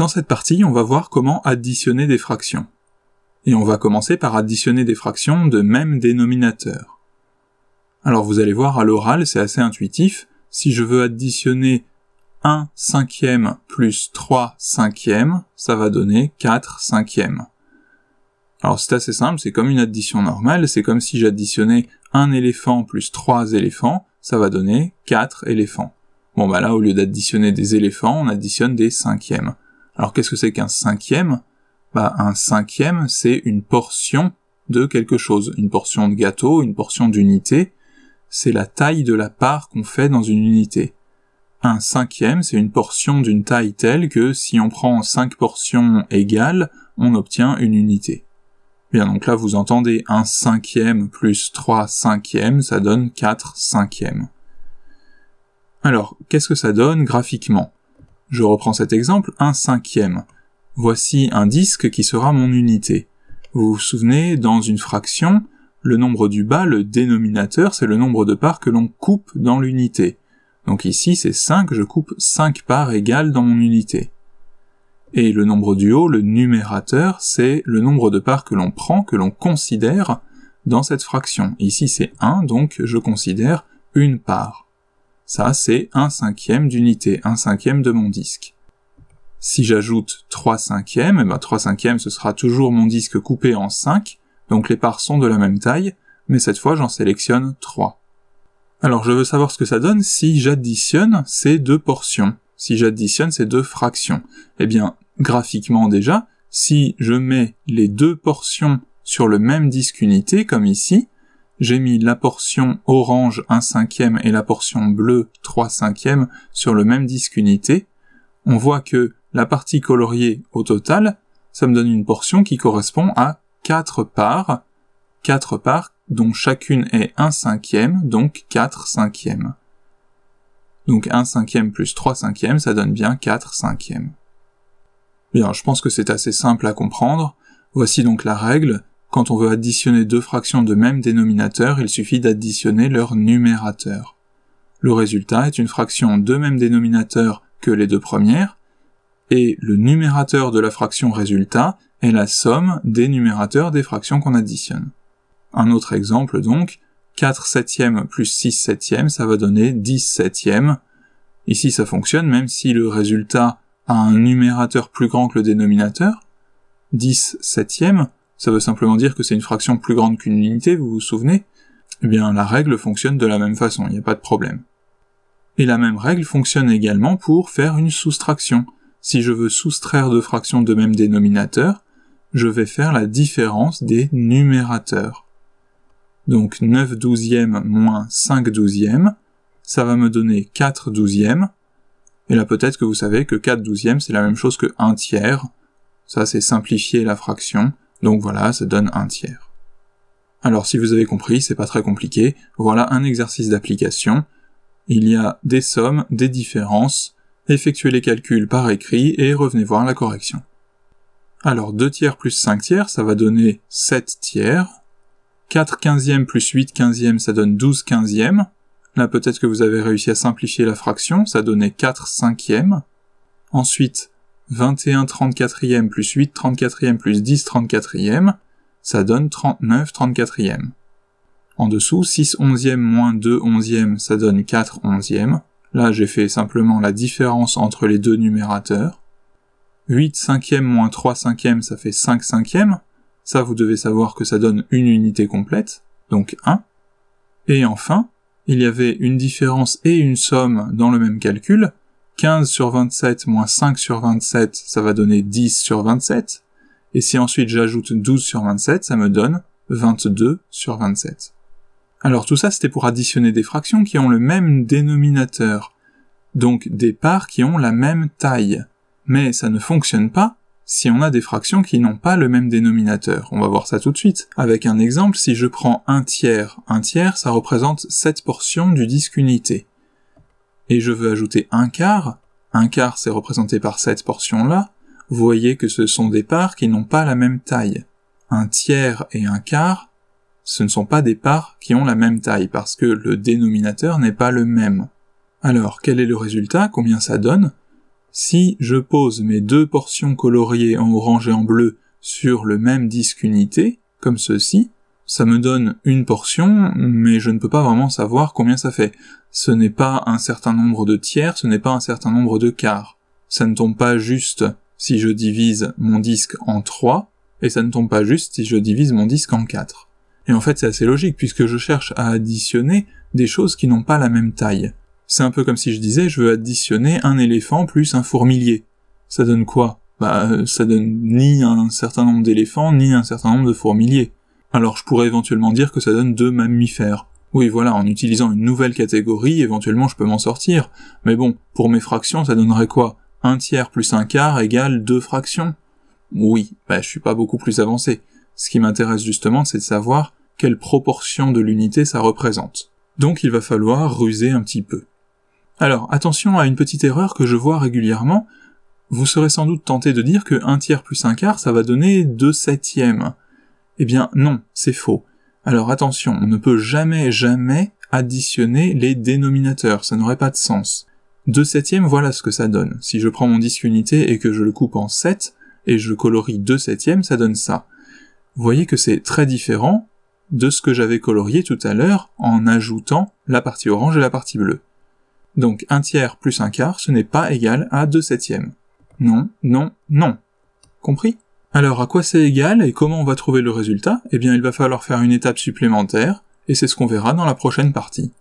Dans cette partie, on va voir comment additionner des fractions. Et on va commencer par additionner des fractions de même dénominateur. Alors vous allez voir, à l'oral, c'est assez intuitif. Si je veux additionner 1 cinquième plus 3 cinquièmes, ça va donner 4 cinquièmes. Alors c'est assez simple, c'est comme une addition normale, c'est comme si j'additionnais un éléphant plus 3 éléphants, ça va donner 4 éléphants. Bon bah là, au lieu d'additionner des éléphants, on additionne des cinquièmes. Alors qu'est-ce que c'est qu'un cinquième bah, Un cinquième, c'est une portion de quelque chose, une portion de gâteau, une portion d'unité, c'est la taille de la part qu'on fait dans une unité. Un cinquième, c'est une portion d'une taille telle que si on prend cinq portions égales, on obtient une unité. Bien, donc là vous entendez un cinquième plus trois cinquièmes, ça donne quatre cinquièmes. Alors, qu'est-ce que ça donne graphiquement je reprends cet exemple, un cinquième. Voici un disque qui sera mon unité. Vous vous souvenez, dans une fraction, le nombre du bas, le dénominateur, c'est le nombre de parts que l'on coupe dans l'unité. Donc ici, c'est 5, je coupe 5 parts égales dans mon unité. Et le nombre du haut, le numérateur, c'est le nombre de parts que l'on prend, que l'on considère dans cette fraction. Ici, c'est 1, donc je considère une part. Ça, c'est un cinquième d'unité, un cinquième de mon disque. Si j'ajoute 3 cinquièmes, eh ben 3 cinquièmes ce sera toujours mon disque coupé en 5, donc les parts sont de la même taille, mais cette fois j'en sélectionne 3. Alors je veux savoir ce que ça donne si j'additionne ces deux portions, si j'additionne ces deux fractions. Eh bien, graphiquement déjà, si je mets les deux portions sur le même disque unité, comme ici, j'ai mis la portion orange 1 cinquième et la portion bleue 3 cinquièmes sur le même disque unité, on voit que la partie coloriée au total, ça me donne une portion qui correspond à 4 parts, 4 parts dont chacune est 1 cinquième, donc 4 cinquièmes. Donc 1 cinquième plus 3 cinquièmes, ça donne bien 4 cinquièmes. Bien, je pense que c'est assez simple à comprendre. Voici donc la règle. Quand on veut additionner deux fractions de même dénominateur, il suffit d'additionner leur numérateur. Le résultat est une fraction de même dénominateur que les deux premières, et le numérateur de la fraction résultat est la somme des numérateurs des fractions qu'on additionne. Un autre exemple donc, 4 septièmes plus 6 septièmes, ça va donner 10 septièmes. Ici ça fonctionne même si le résultat a un numérateur plus grand que le dénominateur. 10 septièmes, ça veut simplement dire que c'est une fraction plus grande qu'une unité, vous vous souvenez Eh bien, la règle fonctionne de la même façon, il n'y a pas de problème. Et la même règle fonctionne également pour faire une soustraction. Si je veux soustraire deux fractions de même dénominateur, je vais faire la différence des numérateurs. Donc 9 douzièmes moins 5 douzièmes, ça va me donner 4 douzièmes, et là peut-être que vous savez que 4 douzièmes c'est la même chose que 1 tiers, ça c'est simplifier la fraction, donc voilà, ça donne un tiers. Alors si vous avez compris, c'est pas très compliqué, voilà un exercice d'application. Il y a des sommes, des différences, effectuez les calculs par écrit et revenez voir la correction. Alors 2 tiers plus 5 tiers, ça va donner 7 tiers. 4 quinzièmes plus 8 quinzièmes, ça donne 12 quinzièmes. Là peut-être que vous avez réussi à simplifier la fraction, ça donnait 4 cinquièmes. Ensuite, 21 34e plus 8 34e plus 10 34e, ça donne 39 34e. En dessous, 6 11e moins 2 11e, ça donne 4 11e. Là, j'ai fait simplement la différence entre les deux numérateurs. 8 5e moins 3 5e, ça fait 5 5e. Ça, vous devez savoir que ça donne une unité complète, donc 1. Et enfin, il y avait une différence et une somme dans le même calcul, 15 sur 27 moins 5 sur 27, ça va donner 10 sur 27. Et si ensuite j'ajoute 12 sur 27, ça me donne 22 sur 27. Alors tout ça, c'était pour additionner des fractions qui ont le même dénominateur, donc des parts qui ont la même taille. Mais ça ne fonctionne pas si on a des fractions qui n'ont pas le même dénominateur. On va voir ça tout de suite. Avec un exemple, si je prends 1 tiers, un tiers, ça représente 7 portions du disque unité et je veux ajouter un quart, un quart c'est représenté par cette portion-là, vous voyez que ce sont des parts qui n'ont pas la même taille. Un tiers et un quart, ce ne sont pas des parts qui ont la même taille, parce que le dénominateur n'est pas le même. Alors, quel est le résultat Combien ça donne Si je pose mes deux portions coloriées en orange et en bleu sur le même disque unité, comme ceci, ça me donne une portion, mais je ne peux pas vraiment savoir combien ça fait. Ce n'est pas un certain nombre de tiers, ce n'est pas un certain nombre de quarts. Ça ne tombe pas juste si je divise mon disque en 3, et ça ne tombe pas juste si je divise mon disque en quatre. Et en fait c'est assez logique, puisque je cherche à additionner des choses qui n'ont pas la même taille. C'est un peu comme si je disais je veux additionner un éléphant plus un fourmilier. Ça donne quoi Bah ça donne ni un certain nombre d'éléphants, ni un certain nombre de fourmiliers. Alors je pourrais éventuellement dire que ça donne deux mammifères. Oui voilà, en utilisant une nouvelle catégorie, éventuellement je peux m'en sortir. Mais bon, pour mes fractions, ça donnerait quoi Un tiers plus un quart égale deux fractions Oui, bah je suis pas beaucoup plus avancé. Ce qui m'intéresse justement, c'est de savoir quelle proportion de l'unité ça représente. Donc il va falloir ruser un petit peu. Alors attention à une petite erreur que je vois régulièrement. Vous serez sans doute tenté de dire que un tiers plus un quart, ça va donner deux septièmes. Eh bien non, c'est faux. Alors attention, on ne peut jamais, jamais additionner les dénominateurs, ça n'aurait pas de sens. 2 septièmes, voilà ce que ça donne. Si je prends mon disque unité et que je le coupe en 7, et je colorie 2 septièmes, ça donne ça. Vous voyez que c'est très différent de ce que j'avais colorié tout à l'heure en ajoutant la partie orange et la partie bleue. Donc un tiers plus un quart, ce n'est pas égal à 2 septièmes. Non, non, non. Compris alors à quoi c'est égal et comment on va trouver le résultat Eh bien il va falloir faire une étape supplémentaire, et c'est ce qu'on verra dans la prochaine partie.